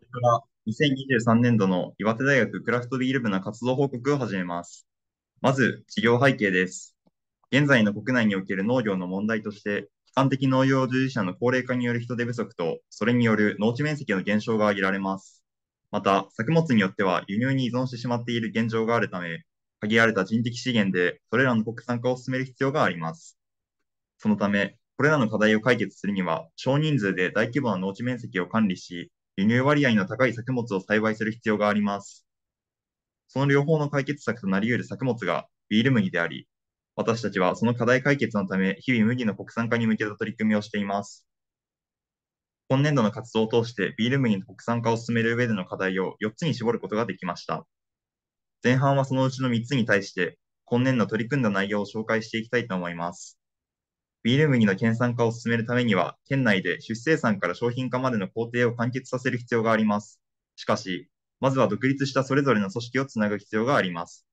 これから2023年度の岩手大学クラフトビール部の活動報告を始めます。まず、事業背景です。現在の国内における農業の問題として、基幹的農業従事者の高齢化による人手不足と、それによる農地面積の減少が挙げられます。また、作物によっては輸入に依存してしまっている現状があるため、限られた人的資源で、それらの国産化を進める必要があります。そのため、これらの課題を解決するには、少人数で大規模な農地面積を管理し、輸入割合の高い作物を栽培する必要があります。その両方の解決策となり得る作物がビール麦であり、私たちはその課題解決のため、日々麦の国産化に向けた取り組みをしています。今年度の活動を通して、ビール麦の国産化を進める上での課題を4つに絞ることができました。前半はそのうちの3つに対して、今年度取り組んだ内容を紹介していきたいと思います。ビール麦の県産化を進めるためには、県内で出生産から商品化までの工程を完結させる必要があります。しかし、まずは独立したそれぞれの組織をつなぐ必要があります。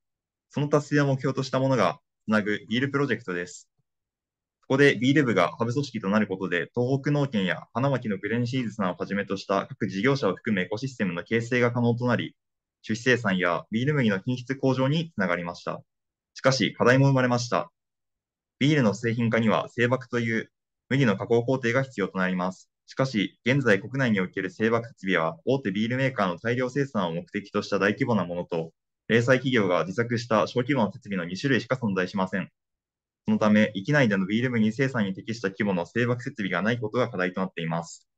その達成を目標としたものが、つなぐビールプロジェクトです。ここでビール部がハブ組織となることで、東北農研や花巻のグレンシーズさんをはじめとした各事業者を含むエコシステムの形成が可能となり、出資生産やビール麦の品質向上につながりました。しかし、課題も生まれました。ビールの製品化には製爆という麦の加工工程が必要となります。しかし、現在国内における製爆設備は大手ビールメーカーの大量生産を目的とした大規模なものと、零細企業が自作した小規模な設備の2種類しか存在しません。そのため、域内でのビール麦生産に適した規模の製爆設備がないことが課題となっています。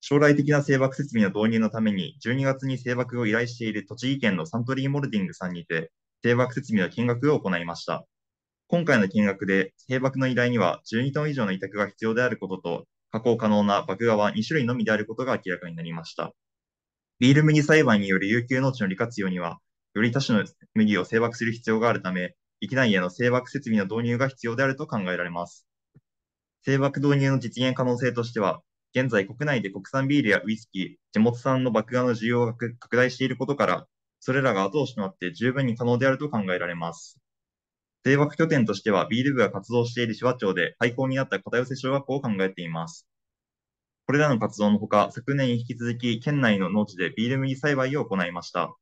将来的な製爆設備の導入のために、12月に製爆を依頼している栃木県のサントリーモルディングさんにて、製爆設備の見学を行いました。今回の金額で、閉幕の依頼には12トン以上の委託が必要であることと、加工可能な爆芽は2種類のみであることが明らかになりました。ビール麦栽培による有給農地の利活用には、より多種の麦を製爆する必要があるため、域内への製爆設備の導入が必要であると考えられます。製爆導入の実現可能性としては、現在国内で国産ビールやウイスキー、地元産の爆芽の需要が拡大していることから、それらが後押しとなって十分に可能であると考えられます。定枠拠点としてはビール部が活動している手話町で廃校になった片寄小学校を考えています。これらの活動のほか、昨年に引き続き県内の農地でビール麦栽培を行いました。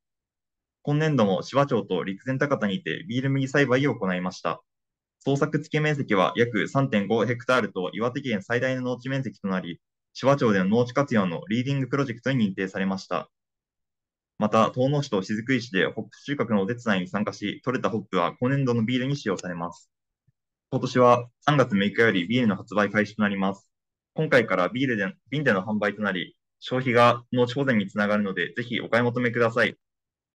今年度も芝町と陸前高田にてビール麦栽培を行いました。創作付け面積は約3.5ヘクタールと岩手県最大の農地面積となり、芝町での農地活用のリーディングプロジェクトに認定されました。また、遠野市と雫石でホップ収穫のお手伝いに参加し、取れたホップは今年度のビールに使用されます。今年は3月6日よりビールの発売開始となります。今回からビールで、瓶での販売となり、消費が農地保全につながるので、ぜひお買い求めください。